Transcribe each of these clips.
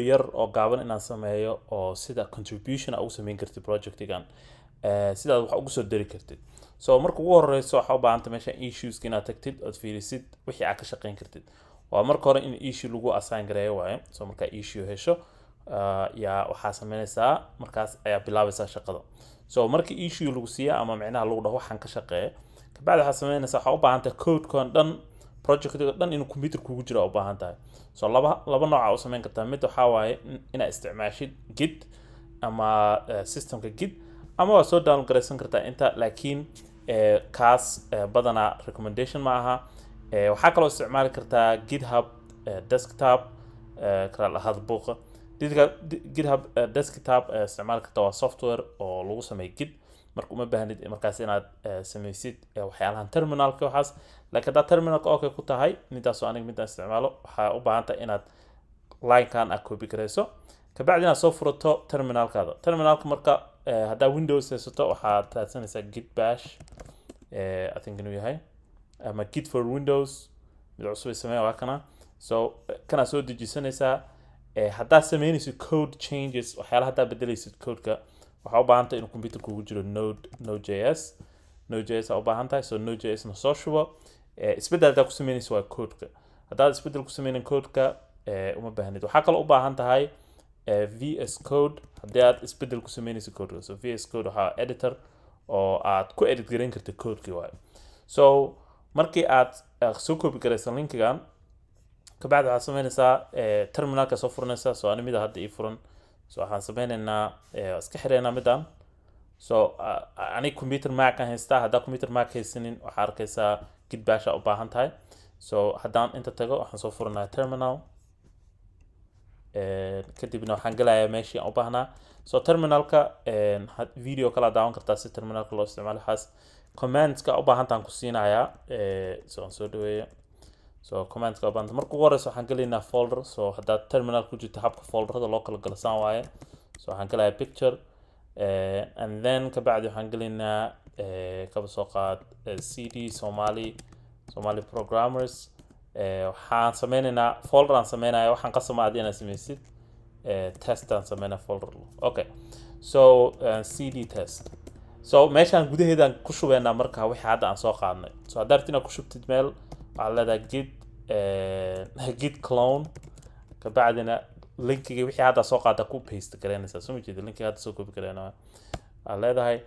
yar oo gaaban inaan sameeyo oo sida contribution ugu sameyn kartid projectigan eh, sidaad wax ugu soo dari kartid so marka ugu horeyso waxaa ubaahanta meesha issueska inaad tagtid ood fiirisid wixii aad ka shaqeyn kartid waa marka hore in issue lagu assign gareeyo waayo so markaa issue hesho eh, yaa waxaa sameyneysaa markaas ayaa bilaabeysaa shaqada so marka issue lagu siiya ama micnaha lagu dhaho waxaan ka shaqeeya kabacdi waxaa sameyneysaa waxaa u baahanta codekan dhan projectiga dhan inuu computer kugu jiro ubaahan tahay so laba laba nooca u samayn kartaa mid waxaa waaye inaad isticmaashid gid ama eh, systemka gid ama waa soo download garaysan kartaa inta laakiin eh, kaas eh, badanaa recommendation ma aha waxaa kaloo isticmaali kartaa github desktop kala dhahaad buuqa github desktop isticmaali karta waa software oo lagu sameeya gid marka uma baahnid markaas inaad eh, samaysid eh, waxyaalahan terminalka waxaas laakiin haddaad terminalka okay ku tahay midaasoo aniga midaan isticmaalo waxaa u baahantahay inaad linekan aad copy garayso kabacdi inaad soo furato terminalkaada terminalka marka eh, haddaa windows haysato waxaad raadsanaysaa git bash i think inuu yahay ama git for windows mid cusub sameeya waa kana so kanaa soo dejisanaysaa haddaad sameynaysid code changes waxyaala haddaa bedelaysid codeka waxaa u baahan tahay inuu computerka ugu jiro node node j s node j s aa u baahan tahay so node j s na soo shubo eh, isbeddel haddaa ku sameynaysa waa codeka haddaad isbeddel ku sameynan codeka eh, uma baahnid waxaa kaloo u baahan tahay eh, v s code haddii aad isbeddel ku sameynaysa codeka so v s code waxaa editor oo aad ku edit garayn karta codekii waayo so markii aad soo koobi garaysan linkigan kabacdi waxaad sameynaysaa terminalka soo furanaysaa so ani ah hadda ii furan so waxaan sameyneynaa eh, iska xireynaa midaan so anig computer macan haystaa haddaa computer mac haysanin waxaa arkaysaa gid baasha u baahan tahay so haddaan inta tago waxaan soo furanayaa terminal eh, kadibna waxaan gelayaa meeshii aan u baahnaa so terminalka eh, video kala daawan kartaa si terminalka loo isticmaalo waxaas commandska u baahantaan ku siinayaa so aan soo dhaweeyo so commandka banta marka ugu horeysa waxaan gelaynaa folder so haddaad terminal ku jirta habka folderada loo kala galasaan saan waaye so waxaan gelayaa picture eh, and then kabacdi waxaan gelaynaa uh, eh, kaba soo qaad eh, c d somali somali programmers waxaan sameyneynaa folder aan sameynaya waxaan qasama aad inaad sameysid test aan sameynaa folder okay so uh, cd test so meeshaan gudaheedaan ku shubeynaa marka wixii hadda aan soo qaadnay so haddaad rabtid inaad ku shubtid meel waxaa leedahay git eh, git clone kabacdina linkiga wixii hadda soo qaada ku paste garanaysaa soo majeeda linkiga hadda soo koobi karana waxaa leedahay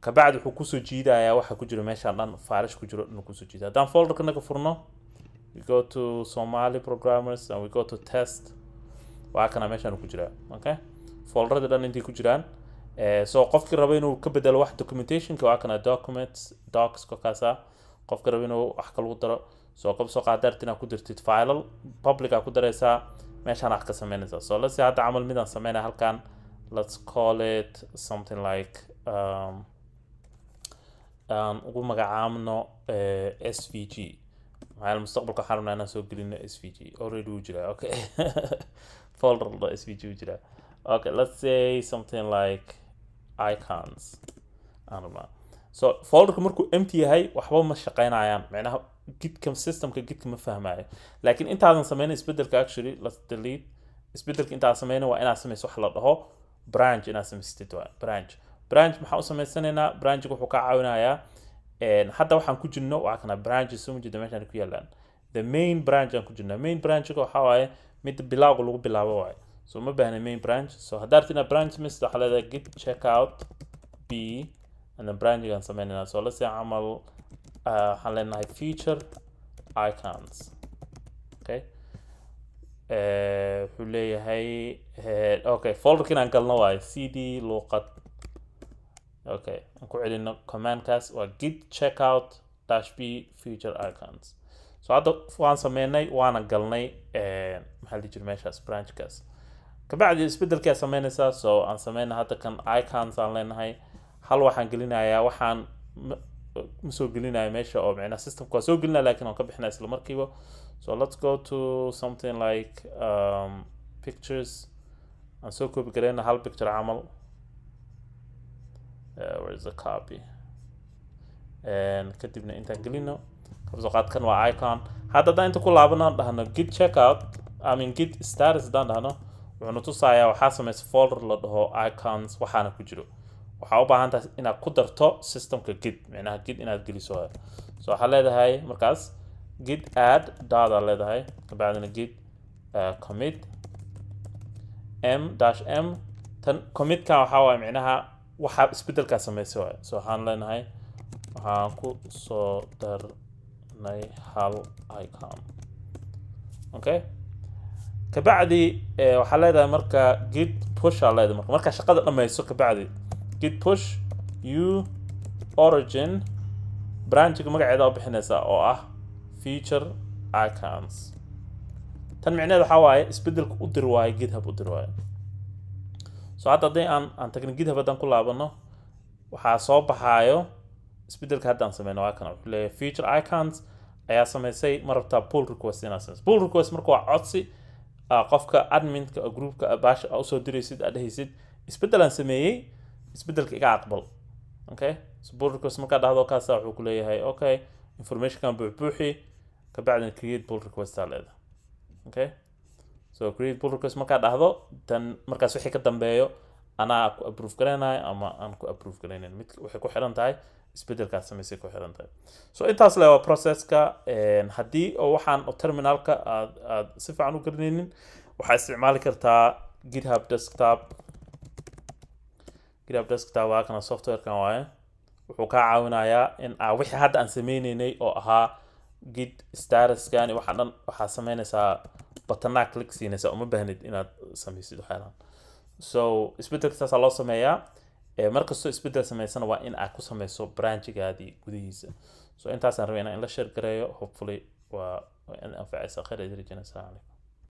kabacdi wuxuu kusoo jiidayaa waxa ku jira meeshaan dhan faarish ku jiro dhan kusoo jiida haddaan folderka naga furno we go to somali programmers and we go to test waa kana meeshaan ku jiraa okay folderada dhan intay ku jiraan eh, so qofkii raba inuu ka bedelo wax documentationka waa kana documents docs kolkaasa qofka rab inuu wax ka lagu daro soo qabso qaadaartina ku dirtid filal publica ku dareysaa meeshaana wax ka sameynaysaa so lasi hadda camal midaan sameynaya halkan let's call it something like um, aan ugu magacaabno eh, s v g maxaa mustaqbalka waxaan rabnaa inaan soo gelino s v g already wuu jiraa okay folder la s v g wuu jiraa okay let's say something like icons aan rabnaa so folderku markuu empty yahay waxba ma shaqeynayaan micnaha gidka systemka gidka ma fahmayo laakiin intaadan sameynay isbedelka actually la delete isbedelka intaadan sameynay waa inaad samayso wax la dhaho branch inaad samaysatid waa branch branch maxaa u samaysanaynaa branchga wuxuu ka caawinayaa hadda waxaan ku jirno waa kana branches soo jeeda meeshaan ku yaalaan the main branch aan ku jirna main branchka waxaa waaye mid bilowga lagu bilaabo waaye so ma baahna main branch so haddaad rabtid inaad branch samaysad waxaa leedahay git checkout b brandingaan sameynayna so lase camal uh, waxaan leenahay feature icons okay uh, wuxuu leeyahay okay folderkin aan galno waayo c d luuqad okay aan ku celino commandkaas waa git checkout dash b feature icons so hadda waan sameynay waana galnay maxaa la jira meeshaas branchkaas kabacdi isbedelkaa sameynaysaa so aan sameynay hadda kan icons aan leenahay hal waxaan gelinayaa waxaan ma soo gelinaya meesha oo micnaa systemka waa soo gelinaya lakin waan ka bixinaya isla markiiba so let's go to something like um, pictures aan soo coobi gareyna hal picture camal uh, where is the copy kadibna intaan gelino kasoo qaadkan waa icon hadda haddaan inta ku laabanaan dhahno git checkout I mean git status haddaan dhahno wuxuuna tusayaa waxaa sameysa folder la dhaho icons waxaana ku jiro waxaa u baahan tahay inaad ku darto systemka gid micnaha gid inaad geliso so waxaad leedahay markaas gid add daada leedahay kabacdina gid eh, commit m dash m tan commitkan waxaa waaye micnaha waxaa isbedelkaa sameysay waay so waxaan leenahay waxaan ku soo darnay hal icon okay kabacdi eh, waxaa leedahay marka gid push aa leedahay marka markaa shaqada dhammayso kabacdi git push u origin branchiga magaceeda bixinaysaa oo ah feature icons tan micneheed waxaa waaye isbedelka u dir waayo github u dir waayo so hadda haddii aan aan tagni github haddaan ku laabano waxaa soo baxaayo isbedelka haddaan sameyno waa kana wuxuu leeyahay feature icons ayaa samaysay ma rabtaa pool request inaad samayso pull request marka waa codsi ah, qofka adminka ah, groupka ah, baasha usoo diraysid aad dhehaysid isbedelaan sameeyey isbedelka iga aqbal okay bullrequest markaa dhahdo kaasa wuxuu ku okay informationkan buuxbuuxi kabacdan create bull request aa leeda okay so create bull request markaa dhahdo tan markaas wixii ka dambeeyo anaa ku approve garaynayo ama aan ku approve garaynayn mid waxay ku xiran tahay isbedelkaad samaysay ku xiran tahay so intaas le waa processka haddii oo waxaan terminalka aad aad si fiican u garanaynin waxaa isticmaali kartaa github desktop grab desktaba kana softwarekan waaye wuxuu kaa caawinayaa in a ah, wixii hadda aan sameyneynay oo ahaa gid starskan waxaa dhan waxaa sameynaysaa batanaa click siinaysa uma baahnid inaad sameysid waxyaalan so isbedelka saasaa loo sameeyaa markastoo isbedel sameysana waa in aad ku sameyso branchigaadii gudihiisa so intaasaan rabay in la sheergareeyo hopefully waa in anfacaysa khayr idrijin assalaamu calaykum